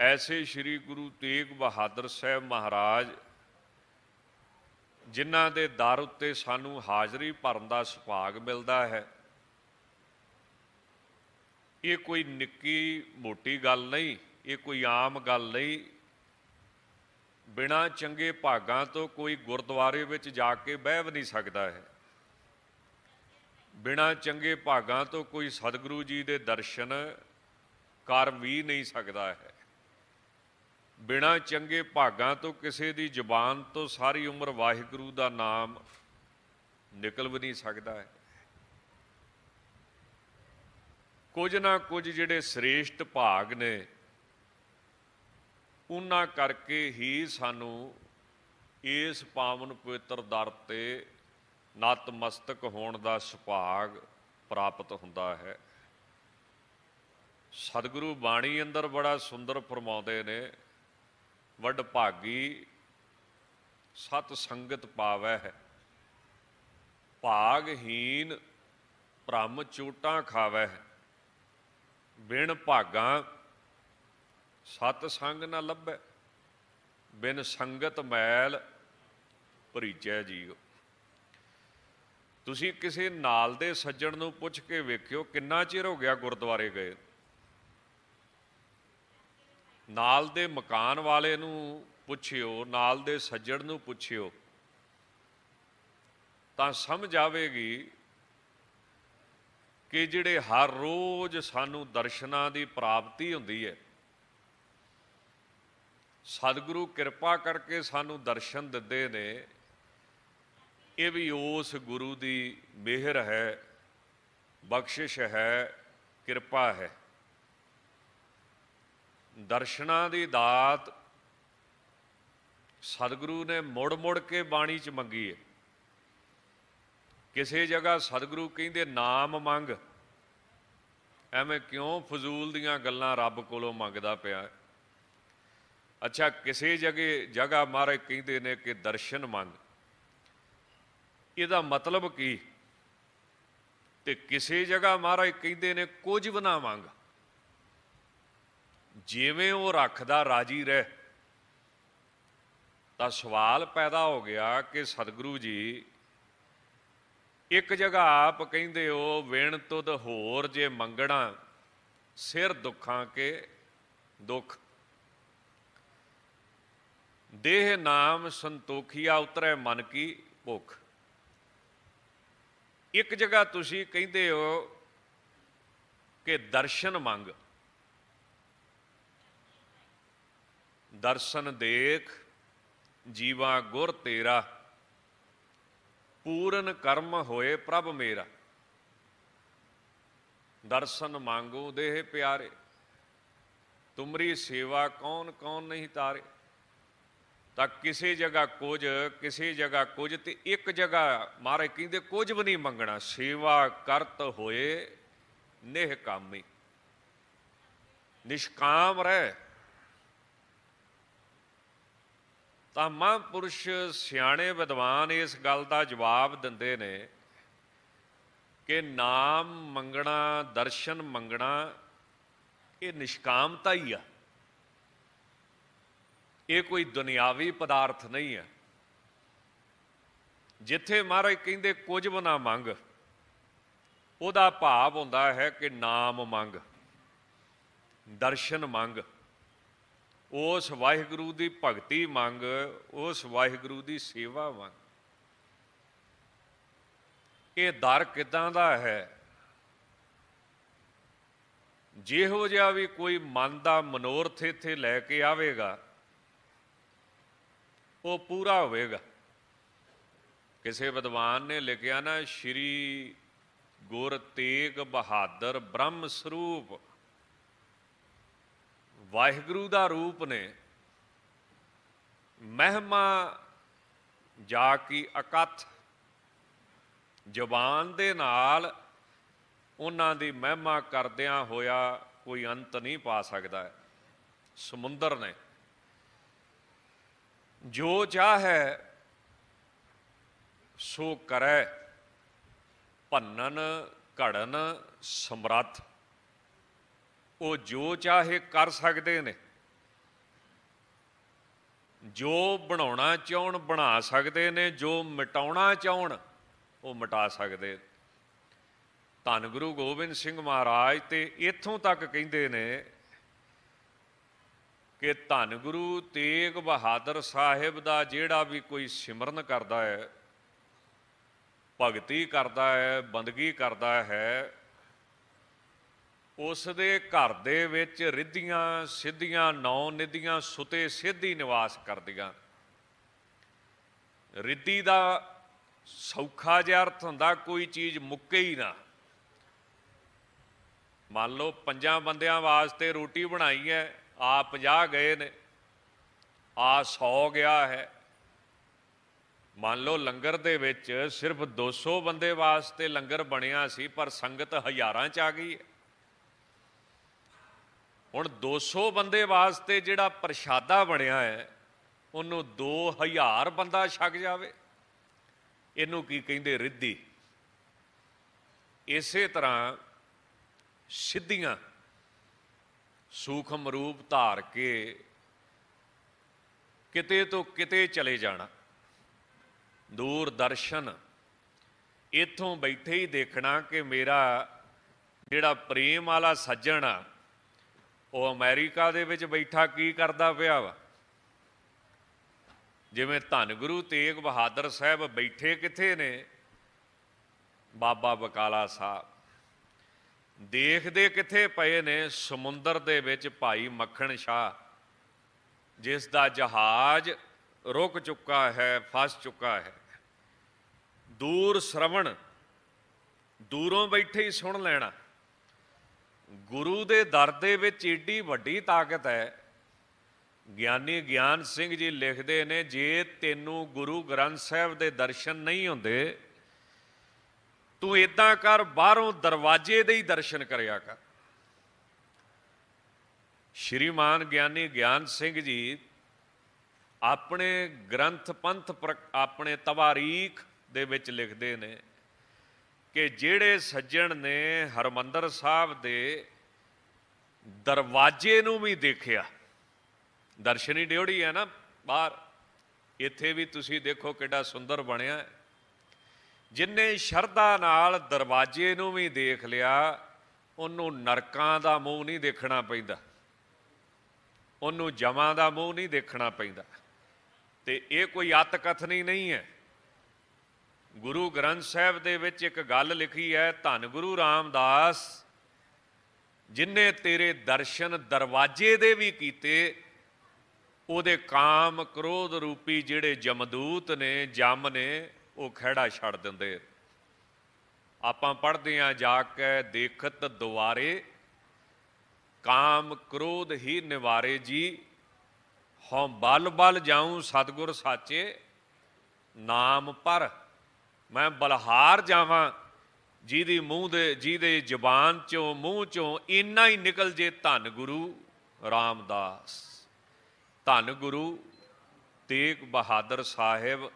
ਐਸੇ ਸ੍ਰੀ ਗੁਰੂ ਤੇਗ ਬਹਾਦਰ ਸਾਹਿਬ ਮਹਾਰਾਜ ਜਿਨ੍ਹਾਂ ਦੇ ਦਰ ਉੱਤੇ ਸਾਨੂੰ ਹਾਜ਼ਰੀ ਭਰਨ ਦਾ ਸੁਭਾਗ ਮਿਲਦਾ ਹੈ ਇਹ ਕੋਈ ਨਿੱਕੀ ਮੋਟੀ ਗੱਲ ਨਹੀਂ ਇਹ ਕੋਈ ਆਮ ਗੱਲ ਨਹੀਂ ਬਿਨਾ ਚੰਗੇ ਭਾਗਾਂ ਤੋਂ ਕੋਈ ਗੁਰਦੁਆਰੇ ਵਿੱਚ ਜਾ ਕੇ ਬਹਿ ਵੀ ਨਹੀਂ ਸਕਦਾ ਹੈ ਬਿਨਾ ਚੰਗੇ ਭਾਗਾਂ ਤੋਂ ਕੋਈ ਸਤਿਗੁਰੂ ਜੀ ਦੇ ਦਰਸ਼ਨ ਕਰ ਵੀ ਨਹੀਂ ਸਕਦਾ ਹੈ ਬਿਨਾ ਚੰਗੇ ਭਾਗਾਂ ਤੋਂ ਕਿਸੇ ਦੀ ਜ਼ੁਬਾਨ ਤੋਂ ਸਾਰੀ ਉਮਰ ਵਾਹਿਗੁਰੂ ਦਾ ਨਾਮ ਨਿਕਲ ਵੀ ਨਹੀਂ ਸਕਦਾ ਹੈ ਕੁਝ ਨਾ ਕੁਝ ਜਿਹੜੇ ਸ੍ਰੇਸ਼ਟ ਭਾਗ ਨੇ ਉਹਨਾਂ ਕਰਕੇ ਹੀ ਸਾਨੂੰ ਇਸ ਪਾਵਨ ਪਵਿੱਤਰ ਦਰ ਤੇ ਨਤਮਸਤਕ ਹੋਣ ਦਾ ਸੁਭਾਗ ਪ੍ਰਾਪਤ ਹੁੰਦਾ ਹੈ ਸਤਿਗੁਰੂ ਬਾਣੀ ਅੰਦਰ ਬੜਾ ਸੁੰਦਰ ਫਰਮਾਉਂਦੇ ਨੇ ਵੱਡ ਭਾਗੀ ਸਤ ਸੰਗਤ ਪਾਵੈ ਹੈ ਭਾਗਹੀਨ ਭ੍ਰਮ ਚੋਟਾਂ ਖਾਵੈ ਹੈ ਬਿਨ ਭਾਗਾ ਸਤ ਸੰਗ ਨਾ ਲੱਭੈ ਬਿਨ ਸੰਗਤ ਮੈਲ ਭਰੀਜੈ ਜੀਉ ਤੁਸੀਂ ਕਿਸੇ ਨਾਲ ਦੇ ਸੱਜਣ ਨੂੰ ਪੁੱਛ ਕੇ ਵੇਖਿਓ ਕਿੰਨਾ ਚਿਰ ਹੋ ਗਿਆ ਗੁਰਦੁਆਰੇ ਗਏ ਨਾਲ ਦੇ ਮਕਾਨ ਵਾਲੇ ਨੂੰ ਪੁੱਛਿਓ ਨਾਲ ਦੇ ਸੱਜਣ ਨੂੰ ਪੁੱਛਿਓ ਤਾਂ ਸਮਝ ਆਵੇਗੀ ਕਿ ਜਿਹੜੇ ਹਰ ਰੋਜ਼ ਸਾਨੂੰ ਦਰਸ਼ਨਾਂ ਦੀ ਪ੍ਰਾਪਤੀ ਹੁੰਦੀ ਹੈ ਸਤਿਗੁਰੂ ਕਿਰਪਾ ਕਰਕੇ ਸਾਨੂੰ ਦਰਸ਼ਨ ਦਿੰਦੇ ਨੇ ਇਹ ਵੀ ਉਸ ਗੁਰੂ ਦੀ ਮਿਹਰ ਹੈ ਬਖਸ਼ਿਸ਼ ਹੈ ਕਿਰਪਾ ਹੈ ਦਰਸ਼ਨਾਂ ਦੀ ਦਾਤ ਸਤਿਗੁਰੂ ਨੇ ਮੁੜ-ਮੁੜ ਕੇ ਬਾਣੀ 'ਚ ਮੰਗੀ ਹੈ ਕਿਸੇ ਜਗ੍ਹਾ ਸਤਿਗੁਰੂ ਕਹਿੰਦੇ ਨਾਮ ਮੰਗ ਐਵੇਂ ਕਿਉਂ ਫਜ਼ੂਲ ਦੀਆਂ ਗੱਲਾਂ ਰੱਬ ਕੋਲੋਂ ਮੰਗਦਾ ਪਿਆ ਅੱਛਾ ਕਿਸੇ ਜਗ੍ਹਾ ਜਗ੍ਹਾ ਮਾਰੇ ਕਹਿੰਦੇ ਨੇ ਕਿ ਦਰਸ਼ਨ ਮੰਗ ਇਹਦਾ ਮਤਲਬ ਕੀ ਤੇ ਕਿਸੇ ਜਗ੍ਹਾ ਮਹਾਰਾਜ ਕਹਿੰਦੇ ਨੇ ਕੁਝ ਬਣਾ ਮੰਗ ਜਿਵੇਂ ਉਹ ਰੱਖਦਾ ਰਾਜੀ ਰਹਿ ਤਾਂ ਸਵਾਲ ਪੈਦਾ ਹੋ ਗਿਆ ਕਿ ਸਤਿਗੁਰੂ ਜੀ ਇੱਕ ਜਗ੍ਹਾ ਆਪ ਕਹਿੰਦੇ ਹੋ ਵਿਣ ਤੁਧ ਹੋਰ ਜੇ ਮੰਗਣਾ ਸਿਰ ਦੁੱਖਾਂ ਕੇ ਦੁੱਖ ਦੇਹ ਨਾਮ ਸੰਤੋਖੀਆ ਉਤਰੈ ਮਨ ਕੀ ਭੁੱਖ ਇੱਕ ਜਗ੍ਹਾ ਤੁਸੀਂ ਕਹਿੰਦੇ ਹੋ ਕਿ ਦਰਸ਼ਨ ਮੰਗ ਦਰਸ਼ਨ ਦੇਖ ਜੀਵਾ ਗੁਰ ਤੇਰਾ ਪੂਰਨ ਕਰਮ ਹੋਏ ਪ੍ਰਭ ਮੇਰਾ ਦਰਸ਼ਨ ਮੰਗੋ ਦੇਹ ਪਿਆਰੇ ਤੁਮਰੀ ਸੇਵਾ ਕੌਣ ਕੌਣ ਨਹੀਂ ਤਾਰੇ ਤਾਂ ਕਿਸੇ ਜਗ੍ਹਾ ਕੁਝ ਕਿਸੇ ਜਗ੍ਹਾ ਕੁਝ ਤੇ ਇੱਕ ਜਗ੍ਹਾ ਮਾਰੇ ਕਹਿੰਦੇ ਕੁਝ ਵੀ ਨਹੀਂ ਮੰਗਣਾ ਸੇਵਾ ਕਰਤ ਹੋਏ ਨਿਹ ਕਾਮੀ ਨਿਸ਼ਕਾਮ ਰਹਿ ਤਾਂ ਮਹਾਂਪੁਰਸ਼ ਸਿਆਣੇ ਵਿਦਵਾਨ ਇਸ ਗੱਲ ਦਾ ਜਵਾਬ ਦਿੰਦੇ ਨੇ ਕਿ ਨਾਮ ਮੰਗਣਾ ਦਰਸ਼ਨ ਮੰਗਣਾ ਇਹ ਨਿਸ਼ਕਾਮਤਾ ਹੀ ਆ ਇਹ ਕੋਈ ਦੁਨਿਆਵੀ ਪਦਾਰਥ ਨਹੀਂ ਹੈ ਜਿੱਥੇ ਮਹਾਰਾਜ ਕਹਿੰਦੇ ਕੁਝ ਬਣਾ ਮੰਗ ਉਹਦਾ ਭਾਵ ਹੁੰਦਾ ਹੈ ਕਿ ਨਾਮ ਮੰਗ ਦਰਸ਼ਨ ਮੰਗ ਉਸ ਵਾਹਿਗੁਰੂ ਦੀ ਭਗਤੀ ਮੰਗ ਉਸ ਵਾਹਿਗੁਰੂ ਦੀ ਸੇਵਾ ਮੰਗ ਇਹ ਦਰ ਕਿਦਾਂ ਦਾ ਹੈ ਜਿਹੋ ਜਿਹਾ ਵੀ ਕੋਈ ਮਨ ਦਾ ਮਨੋਰਥ ਇੱਥੇ ਲੈ ਕੇ ਆਵੇਗਾ ਉਹ ਪੂਰਾ ਹੋਵੇਗਾ ਕਿਸੇ ਵਿਦਵਾਨ ਨੇ ਲਿਖਿਆ ਨਾ ਸ਼੍ਰੀ ਗੁਰ ਤੇਗ ਬਹਾਦਰ ਬ੍ਰਹਮ ਸਰੂਪ ਵਾਹਿਗੁਰੂ ਦਾ ਰੂਪ ਨੇ ਮਹਿਮਾ ਜਾ ਕੀ ਅਕਥ ਜ਼ਬਾਨ ਦੇ ਨਾਲ ਉਹਨਾਂ ਦੀ ਮਹਿਮਾ ਕਰਦਿਆਂ ਹੋਇਆ ਕੋਈ ਅੰਤ ਨਹੀਂ ਪਾ ਸਕਦਾ ਸਮੁੰਦਰ ਨੇ ਜੋ ਹੈ ਸੋ ਕਰੈ ਭੰਨਨ ਘੜਨ ਸਮਰੱਥ ਉਹ ਜੋ ਚਾਹੇ ਕਰ ਸਕਦੇ ਨੇ ਜੋ ਬਣਾਉਣਾ ਚਾਹਣ ਬਣਾ ਸਕਦੇ ਨੇ ਜੋ ਮਿਟਾਉਣਾ ਚਾਹਣ ਉਹ ਮਿਟਾ ਸਕਦੇ ਧੰਨ ਗੁਰੂ ਗੋਬਿੰਦ ਸਿੰਘ ਮਹਾਰਾਜ ਤੇ ਇੱਥੋਂ ਤੱਕ ਕਹਿੰਦੇ ਨੇ ਕਿ ਧੰਨ ਗੁਰੂ ਤੇਗ ਬਹਾਦਰ ਸਾਹਿਬ ਦਾ ਜਿਹੜਾ ਵੀ ਕੋਈ ਸਿਮਰਨ ਕਰਦਾ ਹੈ ਭਗਤੀ ਕਰਦਾ ਹੈ ਬੰਦਗੀ ਕਰਦਾ ਹੈ ਉਸ ਦੇ ਘਰ ਦੇ ਵਿੱਚ ਰਿੱਧੀਆਂ ਸਿੱਧੀਆਂ ਨੌ ਨਿੱਧੀਆਂ ਸੁਤੇ ਸਿੱਧੀ ਨਿਵਾਸ ਕਰਦੀਆਂ ਰਿੱਧੀ ਦਾ ਸੌਖਾ ਜਿਹਾ ਅਰਥ ਹੁੰਦਾ ਕੋਈ ਚੀਜ਼ ਮੁੱਕੇ ਹੀ ਨਾ ਮੰਨ ਲਓ ਪੰਜਾਂ ਬੰਦਿਆਂ ਵਾਸਤੇ ਰੋਟੀ ਬਣਾਈ ਹੈ ਆ 50 ਗਏ ਨੇ ਆ 100 ਗਿਆ ਹੈ ਮੰਨ ਲਓ ਲੰਗਰ ਦੇ ਵਿੱਚ ਸਿਰਫ 200 ਬੰਦੇ ਵਾਸਤੇ ਲੰਗਰ ਬਣਿਆ ਸੀ ਪਰ ਸੰਗਤ ਹਜ਼ਾਰਾਂ ਚ ਆ ਗਈ ਹੈ ਹੁਣ 200 ਬੰਦੇ ਵਾਸਤੇ ਜਿਹੜਾ ਪ੍ਰਸ਼ਾਦਾ ਬਣਿਆ ਹੈ ਉਹਨੂੰ 2000 ਬੰਦਾ ਛਕ ਜਾਵੇ ਇਹਨੂੰ ਕੀ ਕਹਿੰਦੇ ਰਿੱਧੀ ਇਸੇ ਤਰ੍ਹਾਂ ਸਿੱਧੀਆਂ ਸੂਖਮ ਰੂਪ ਧਾਰ ਕੇ ਕਿਤੇ ਤੋਂ ਕਿਤੇ ਚਲੇ ਜਾਣਾ ਦੂਰ ਦਰਸ਼ਨ ਇੱਥੋਂ ਬੈਠੇ ਹੀ ਦੇਖਣਾ ਕਿ ਮੇਰਾ ਜਿਹੜਾ ਪ੍ਰੇਮ ਵਾਲਾ ਸੱਜਣ ਆ ਉਹ ਅਮਰੀਕਾ ਦੇ ਵਿੱਚ ਬੈਠਾ ਕੀ ਕਰਦਾ ਪਿਆ ਵਾ ਜਿਵੇਂ ਧੰਨ ਗੁਰੂ ਤੇਗ ਬਹਾਦਰ ਸਾਹਿਬ ਬੈਠੇ ਕਿੱਥੇ ਨੇ ਬਾਬਾ ਬਕਾਲਾ ਸਾਹਿਬ ਦੇਖਦੇ ਕਿੱਥੇ ਪਏ ਨੇ ਸਮੁੰਦਰ ਦੇ ਵਿੱਚ ਭਾਈ ਮੱਖਣ ਸ਼ਾ ਜਿਸ ਦਾ ਜਹਾਜ਼ ਰੁਕ ਚੁੱਕਾ ਹੈ ਫਸ ਚੁੱਕਾ ਹੈ ਦੂਰ ਸ਼ਰਵਣ ਦੂਰੋਂ ਬੈਠੇ ਹੀ ਸੁਣ ਲੈਣਾ ਗੁਰੂ ਦੇ ਦਰ ਦੇ ਵਿੱਚ ਏਡੀ ਵੱਡੀ ਤਾਕਤ ਹੈ ਗਿਆਨੀ ਗਿਆਨ ਸਿੰਘ ਜੀ ਲਿਖਦੇ ਨੇ ਜੇ ਤੈਨੂੰ ਗੁਰੂ ਗ੍ਰੰਥ ਸਾਹਿਬ ਦੇ ਦਰਸ਼ਨ ਨਹੀਂ ਹੁੰਦੇ ਤੂੰ ਇਦਾਂ ਕਰ ਬਾਹਰੋਂ ਦਰਵਾਜ਼ੇ ਦੇ ਹੀ ਦਰਸ਼ਨ ਕਰਿਆ ਕਰ ਸ਼੍ਰੀਮਾਨ ਗਿਆਨੀ ਗਿਆਨ ਸਿੰਘ ਜੀ ਆਪਣੇ ਗ੍ਰੰਥ ਪੰਥ ਆਪਣੇ ਤਵਾਰੀਖ ਦੇ ਵਿੱਚ ਲਿਖਦੇ ਨੇ ਕਿ ਜਿਹੜੇ ਸੱਜਣ ਨੇ ਹਰਮੰਦਰ ਸਾਹਿਬ ਦੇ ਦਰਵਾਜ਼ੇ ਨੂੰ ਵੀ ਦੇਖਿਆ ਦਰਸ਼ਨੀ ਡਿਉੜੀ ਹੈ ਨਾ ਬਾਹਰ ਇੱਥੇ ਵੀ ਤੁਸੀਂ ਦੇਖੋ ਕਿੱਡਾ ਸੁੰਦਰ ਬਣਿਆ ਜਿੰਨੇ ਜਿਨਨੇ ਸ਼ਰਧਾ ਨਾਲ ਦਰਵਾਜ਼ੇ ਨੂੰ ਵੀ ਦੇਖ ਲਿਆ ਉਹਨੂੰ ਨਰਕਾਂ ਦਾ ਮੂੰਹ ਨਹੀਂ ਦੇਖਣਾ ਪੈਂਦਾ ਉਹਨੂੰ ਜਮਾਂ ਦਾ ਮੂੰਹ ਨਹੀਂ ਦੇਖਣਾ ਪੈਂਦਾ ਤੇ ਇਹ ਕੋਈ ਅਤਕਥਨੀ ਨਹੀਂ ਹੈ ਗੁਰੂ ਗ੍ਰੰਥ ਸਾਹਿਬ ਦੇ ਵਿੱਚ ਇੱਕ ਗੱਲ ਲਿਖੀ ਹੈ ਧੰਨ ਗੁਰੂ ਰਾਮਦਾਸ ਜਿਨਨੇ ਤੇਰੇ ਦਰਸ਼ਨ ਦਰਵਾਜੇ ਦੇ ਵੀ ਕੀਤੇ ਉਹਦੇ ਕਾਮ ਕ੍ਰੋਧ ਰੂਪੀ ਜਿਹੜੇ ਜਮਦੂਤ ਨੇ ਜਮ ਨੇ ਉਹ ਖਿਹੜਾ ਛੱਡ ਦਿੰਦੇ ਆਪਾਂ ਪੜਦੇ ਆ ਜਾ ਕੇ ਦੇਖਤ ਦੁਆਰੇ ਕਾਮ ਕ੍ਰੋਧ ਹੀ ਨਿਵਾਰੇ ਜੀ ਹਉ ਬਲ ਬਲ ਜਾਉ ਸਤਗੁਰ ਸਾਚੇ ਨਾਮ ਪਰ ਮੈਂ ਬਲਹਾਰ ਜਾਵਾਂ ਜਿਹਦੀ ਮੂੰਹ ਦੇ ਜਿਹਦੇ ਜ਼ਬਾਨ ਚੋਂ ਮੂੰਹ ਚੋਂ ਇੰਨਾ ਹੀ ਨਿਕਲ ਜੇ ਧੰਨ ਗੁਰੂ ਰਾਮਦਾਸ ਧੰਨ ਗੁਰੂ ਤੇਗ ਬਹਾਦਰ ਸਾਹਿਬ